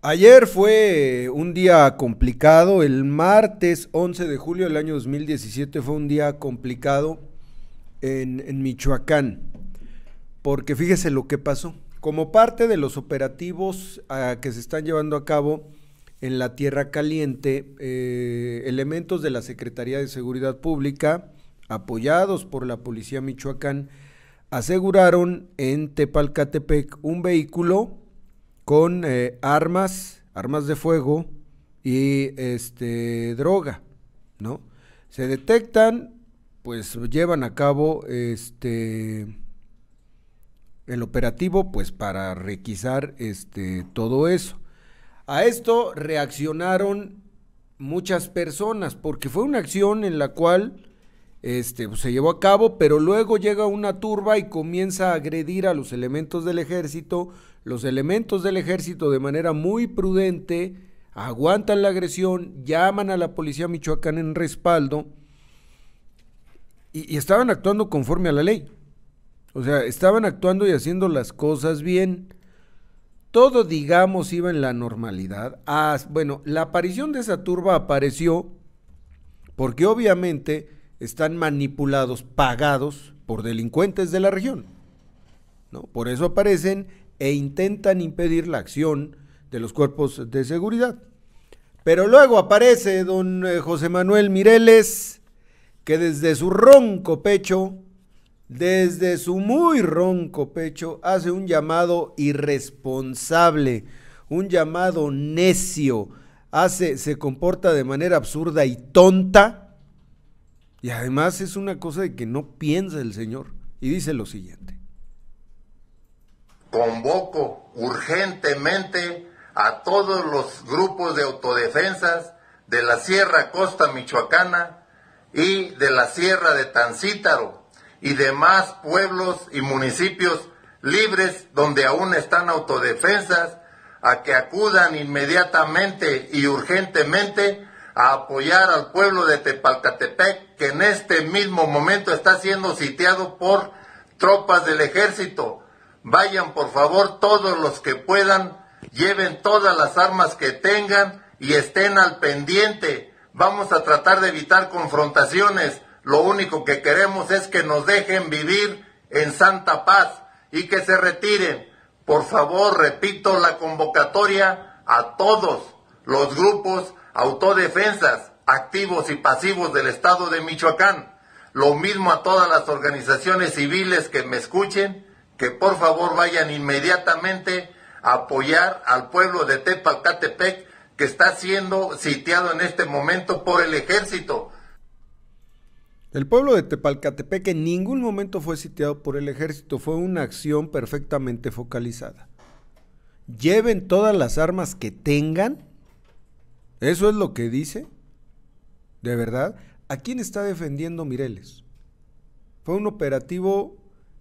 Ayer fue un día complicado, el martes 11 de julio del año 2017 fue un día complicado en, Michoacán, porque fíjese lo que pasó. Como parte de los operativos ah, que se están llevando a cabo en la Tierra Caliente, eh, elementos de la Secretaría de Seguridad Pública, apoyados por la Policía Michoacán, aseguraron en Tepalcatepec un vehículo con eh, armas, armas de fuego y este droga, ¿no? Se detectan, pues llevan a cabo este el operativo pues para requisar este todo eso. A esto reaccionaron muchas personas porque fue una acción en la cual este, pues, se llevó a cabo, pero luego llega una turba y comienza a agredir a los elementos del ejército. Los elementos del ejército de manera muy prudente aguantan la agresión, llaman a la policía michoacán en respaldo y, estaban actuando conforme a la ley. O sea, estaban actuando y haciendo las cosas bien. Todo, digamos, iba en la normalidad. Ah, bueno, la aparición de esa turba apareció porque obviamente están manipulados, pagados por delincuentes de la región. ¿no? Por eso aparecen e intentan impedir la acción de los cuerpos de seguridad. Pero luego aparece don eh, José Manuel Mireles, que desde su ronco pecho, desde su muy ronco pecho, hace un llamado irresponsable, un llamado necio, hace, se comporta de manera absurda y tonta y además es una cosa de que no piensa el Señor. Y dice lo siguiente. Convoco urgentemente a todos los grupos de autodefensas de la Sierra Costa Michoacana y de la Sierra de Tancítaro y demás pueblos y municipios libres donde aún están autodefensas a que acudan inmediatamente y urgentemente a apoyar al pueblo de Tepalcatepec que en este mismo momento está siendo sitiado por tropas del ejército. Vayan por favor todos los que puedan, lleven todas las armas que tengan y estén al pendiente. Vamos a tratar de evitar confrontaciones. Lo único que queremos es que nos dejen vivir en santa paz y que se retiren. Por favor, repito la convocatoria a todos los grupos autodefensas activos y pasivos del Estado de Michoacán. Lo mismo a todas las organizaciones civiles que me escuchen, que por favor vayan inmediatamente a apoyar al pueblo de Tepalcatepec que está siendo sitiado en este momento por el ejército. El pueblo de Tepalcatepec en ningún momento fue sitiado por el ejército, fue una acción perfectamente focalizada. Lleven todas las armas que tengan, eso es lo que dice, de verdad, ¿a quién está defendiendo Mireles? Fue un operativo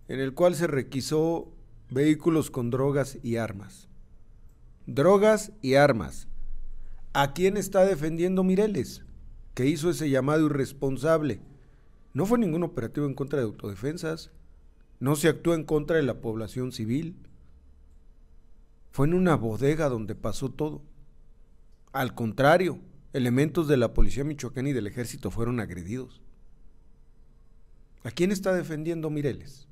en el cual se requisó vehículos con drogas y armas. Drogas y armas. ¿A quién está defendiendo Mireles? Que hizo ese llamado irresponsable. No fue ningún operativo en contra de autodefensas. No se actuó en contra de la población civil. Fue en una bodega donde pasó todo. Al contrario, elementos de la policía michoacana y del ejército fueron agredidos. ¿A quién está defendiendo Mireles?